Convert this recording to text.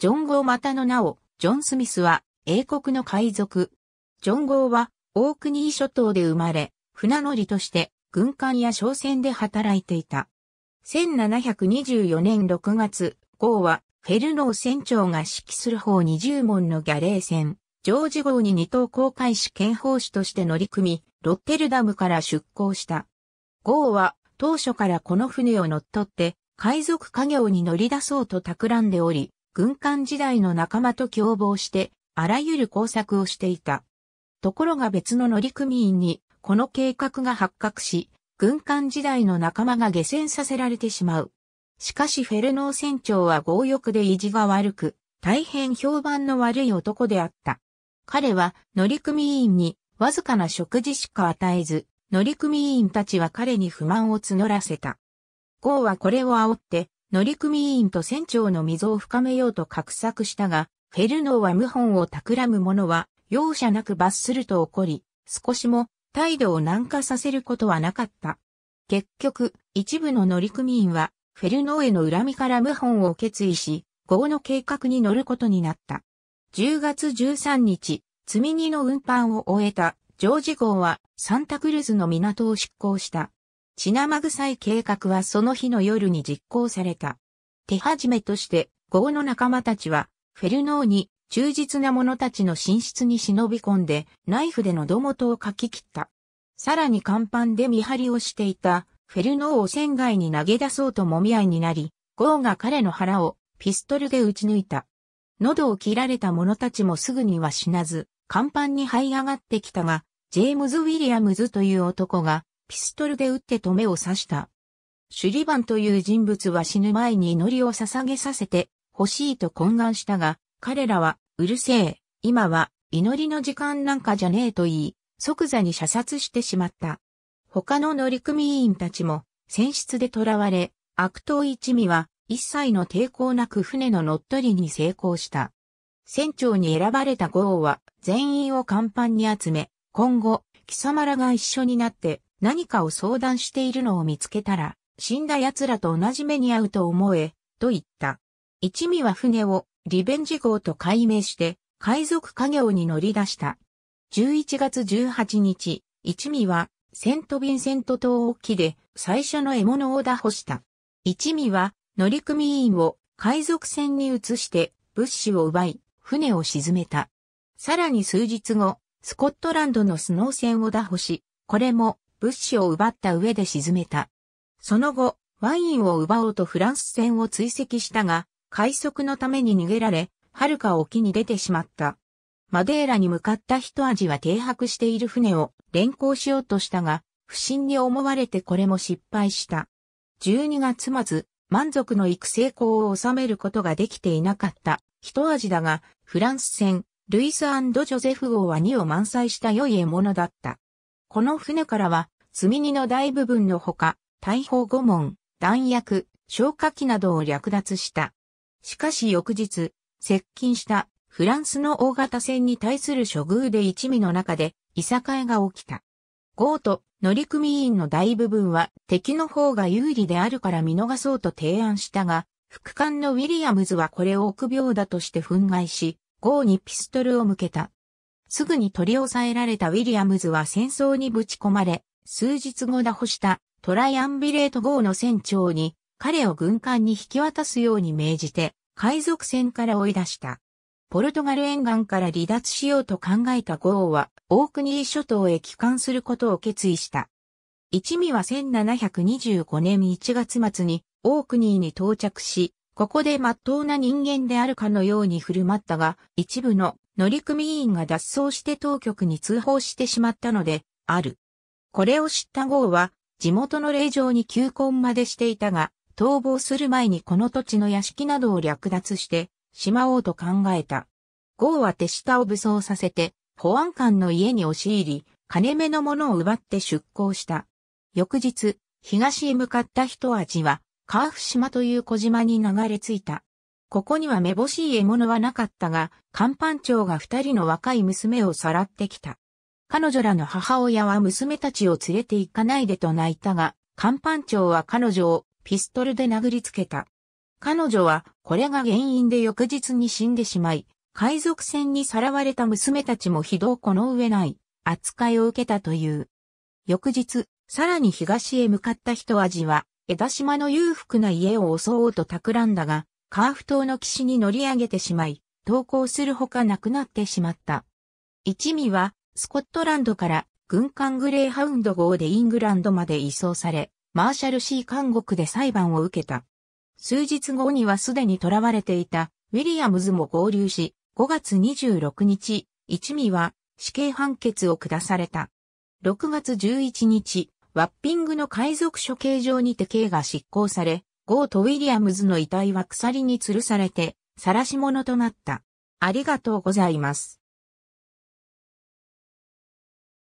ジョン号またの名を、ジョン・スミスは、英国の海賊。ジョン号は、オークニー諸島で生まれ、船乗りとして、軍艦や商船で働いていた。1724年6月、号は、フェルノー船長が指揮する方20門のギャレー船、ジョージ号に二等航海士兼砲士として乗り組み、ロッテルダムから出港した。号は、当初からこの船を乗っ取って、海賊家業に乗り出そうと企んでおり、軍艦時代の仲間と共謀して、あらゆる工作をしていた。ところが別の乗組員に、この計画が発覚し、軍艦時代の仲間が下船させられてしまう。しかしフェルノー船長は強欲で意地が悪く、大変評判の悪い男であった。彼は乗組員にわずかな食事しか与えず、乗組員たちは彼に不満を募らせた。ゴーはこれを煽って乗組員と船長の溝を深めようと画策したが、フェルノーは謀反を企む者は、容赦なく罰すると怒り、少しも態度を軟化させることはなかった。結局、一部の乗組員は、フェルノーへの恨みから謀反を決意し、豪の計画に乗ることになった。10月13日、積み荷の運搬を終えたジョージ号はサンタクルズの港を出港した。血ぐさい計画はその日の夜に実行された。手始めとして、豪の仲間たちは、フェルノーに忠実な者たちの寝室に忍び込んで、ナイフで喉元をかき切った。さらに甲板で見張りをしていた、フェルノーを船外に投げ出そうともみ合いになり、ゴーが彼の腹をピストルで撃ち抜いた。喉を切られた者たちもすぐには死なず、甲板に這い上がってきたが、ジェームズ・ウィリアムズという男がピストルで撃って止めを刺した。シュリバンという人物は死ぬ前に祈りを捧げさせて欲しいと懇願したが、彼らは、うるせえ、今は祈りの時間なんかじゃねえと言い、即座に射殺してしまった。他の乗組員たちも、船室で囚われ、悪党一味は、一切の抵抗なく船の乗っ取りに成功した。船長に選ばれたゴーは、全員を甲板に集め、今後、貴様らが一緒になって、何かを相談しているのを見つけたら、死んだ奴らと同じ目に遭うと思え、と言った。一味は船をリベンジ号と改名して、海賊家業に乗り出した。11月18日、一味は、セントヴィンセント島沖で最初の獲物を打破した。一味は、乗組員を海賊船に移して物資を奪い、船を沈めた。さらに数日後、スコットランドのスノー船を打破し、これも物資を奪った上で沈めた。その後、ワインを奪おうとフランス船を追跡したが、快速のために逃げられ、遥か沖に出てしまった。マデーラに向かった一味は停泊している船を連行しようとしたが、不審に思われてこれも失敗した。12月末、満足のいく成功を収めることができていなかった一味だが、フランス船、ルイスジョゼフ号は2を満載した良い獲物だった。この船からは、積み荷の大部分のほか、大砲五門、弾薬、消火器などを略奪した。しかし翌日、接近したフランスの大型船に対する処遇で一味の中で、いさかいが起きた。ゴート、乗組員の大部分は敵の方が有利であるから見逃そうと提案したが、副官のウィリアムズはこれを臆病だとして憤慨し、ゴーにピストルを向けた。すぐに取り押さえられたウィリアムズは戦争にぶち込まれ、数日後打破したトライアンビレート号の船長に彼を軍艦に引き渡すように命じて海賊船から追い出した。ポルトガル沿岸から離脱しようと考えたゴーは、オークニー諸島へ帰還することを決意した。一味は1725年1月末にオークニーに到着し、ここで真っ当な人間であるかのように振る舞ったが、一部の乗組員が脱走して当局に通報してしまったので、ある。これを知った号は、地元の霊場に求婚までしていたが、逃亡する前にこの土地の屋敷などを略奪して、しまおうと考えた。号は手下を武装させて、保安官の家に押し入り、金目のものを奪って出港した。翌日、東へ向かった一味は、カーフ島という小島に流れ着いた。ここにはめぼしい獲物はなかったが、看板長が二人の若い娘をさらってきた。彼女らの母親は娘たちを連れて行かないでと泣いたが、看板長は彼女をピストルで殴りつけた。彼女はこれが原因で翌日に死んでしまい、海賊船にさらわれた娘たちも非道この上ない扱いを受けたという。翌日、さらに東へ向かった人味は、江田島の裕福な家を襲おうと企んだが、カーフ島の岸に乗り上げてしまい、投降するほかなくなってしまった。一味は、スコットランドから軍艦グレーハウンド号でイングランドまで移送され、マーシャルシー監獄で裁判を受けた。数日後にはすでに囚われていたウィリアムズも合流し、5月26日、一味は死刑判決を下された。6月11日、ワッピングの海賊処刑場にて刑が執行され、ゴート・ウィリアムズの遺体は鎖に吊るされて、晒し者となった。ありがとうございます。